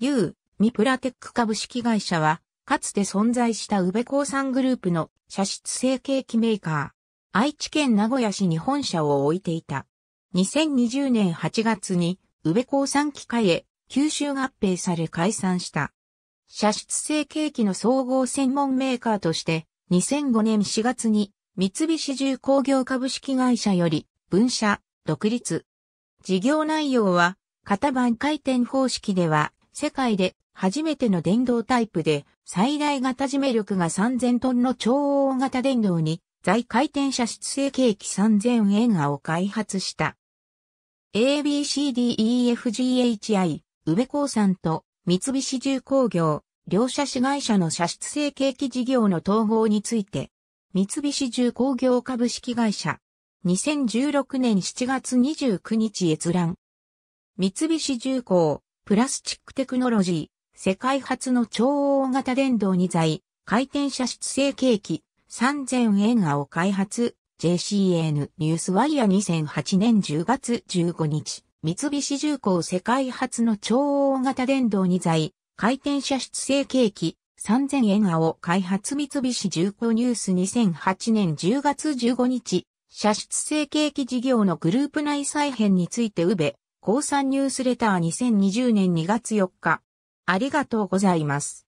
U、ミプラテック株式会社は、かつて存在した宇部鉱産グループの射出成形機メーカー。愛知県名古屋市に本社を置いていた。2020年8月に、宇部鉱産機械へ吸収合併され解散した。射出成形機の総合専門メーカーとして、2005年4月に三菱重工業株式会社より分社、独立。事業内容は、型番回転方式では、世界で初めての電動タイプで最大型締め力が3000トンの超大型電動に在回転射出成形機3000円アを開発した。ABCDEFGHI、宇部興産と三菱重工業、両社子会社の射出成形機事業の統合について、三菱重工業株式会社、2016年7月29日閲覧。三菱重工、プラスチックテクノロジー、世界初の超大型電動2材、回転射出成形機、3000円画を開発、JCN ニュースワイヤ2008年10月15日、三菱重工世界初の超大型電動2材、回転射出成形機、3000円画を開発三菱重工ニュース2008年10月15日、射出成形機事業のグループ内再編について宇部、高3ニュースレター2020年2月4日。ありがとうございます。